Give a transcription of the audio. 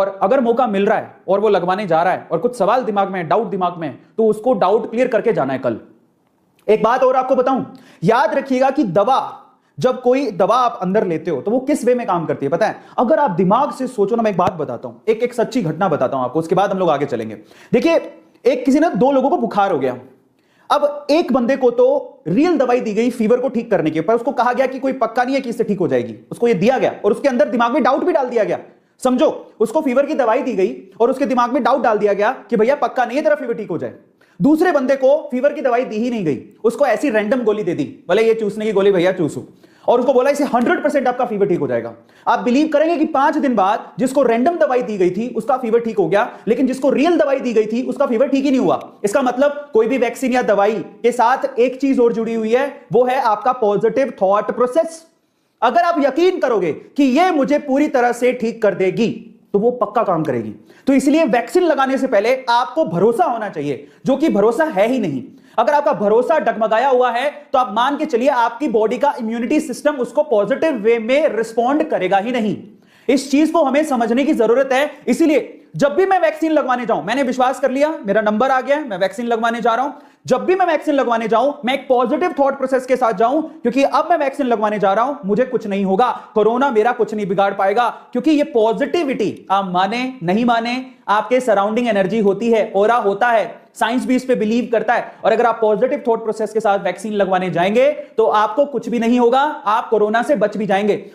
और अगर मौका मिल रहा है और वो लगवाने जा रहा है और कुछ सवाल दिमाग में डाउट दिमाग में तो उसको डाउट क्लियर करके जाना है कल एक बात और आपको बताऊं याद रखिएगा कि दवा जब कोई दवा आप अंदर लेते हो तो वो किस वे में काम करती है पता है अगर आप दिमाग से सोचो ना मैं एक बात बताता हूं एक एक सच्ची घटना बताता हूं आपको उसके बाद हम लोग आगे चलेंगे देखिए एक किसी ने दो लोगों को बुखार हो गया अब एक बंदे को तो रियल दवाई दी गई फीवर को ठीक करने की पर उसको कहा गया कि कोई पक्का नहीं है कि इससे ठीक हो जाएगी उसको ये दिया गया और उसके अंदर दिमाग में डाउट भी डाल दिया गया समझो उसको फीवर की दवाई दी गई और उसके दिमाग में डाउट डाल दिया गया कि भैया पक्का नहीं है तेरा फीवर ठीक हो जाए दूसरे बंदे को फीवर की दवाई दी ही नहीं गई उसको ऐसी रैंडम गोली दे दी भले ये चूसने की गोली भैया चूसू और उसको बोला इसे 100 परसेंट आपका फीवर ठीक हो जाएगा आप बिलीव करेंगे कि पांच दिन बाद जिसको रैंडम दवाई दी गई थी उसका फीवर ठीक हो गया लेकिन जिसको रियल दवाई दी गई थी उसका फीवर ठीक ही नहीं हुआ इसका मतलब कोई भी वैक्सीन या दवाई के साथ एक चीज और जुड़ी हुई है वो है आपका पॉजिटिव थॉट प्रोसेस अगर आप यकीन करोगे कि यह मुझे पूरी तरह से ठीक कर देगी तो वो पक्का काम करेगी तो इसलिए वैक्सीन लगाने से पहले आपको भरोसा होना चाहिए जो कि भरोसा है ही नहीं अगर आपका भरोसा डगमगाया हुआ है तो आप मान के चलिए आपकी बॉडी का इम्यूनिटी सिस्टम उसको पॉजिटिव वे में रिस्पॉन्ड करेगा ही नहीं इस चीज को हमें समझने की जरूरत है इसीलिए जब भी मैं वैक्सीन लगवाने जाऊं मैंने विश्वास कर लिया मेरा नंबर आ गया मैं वैक्सीन लगवाने जा रहा हूं जब भी मैं वैक्सीन लगवाने जाऊं मैं एक पॉजिटिव थॉट प्रोसेस के साथ जाऊं क्योंकि अब मैं वैक्सीन लगवाने जा रहा हूं मुझे कुछ नहीं होगा कोरोना मेरा कुछ नहीं बिगाड़ पाएगा क्योंकि ये पॉजिटिविटी आप माने नहीं माने आपके सराउंडिंग एनर्जी होती है और होता है साइंस भी इस पे बिलीव करता है और अगर आप पॉजिटिव थॉट प्रोसेस के साथ वैक्सीन लगवाने जाएंगे तो आपको कुछ भी नहीं होगा आप कोरोना से बच भी जाएंगे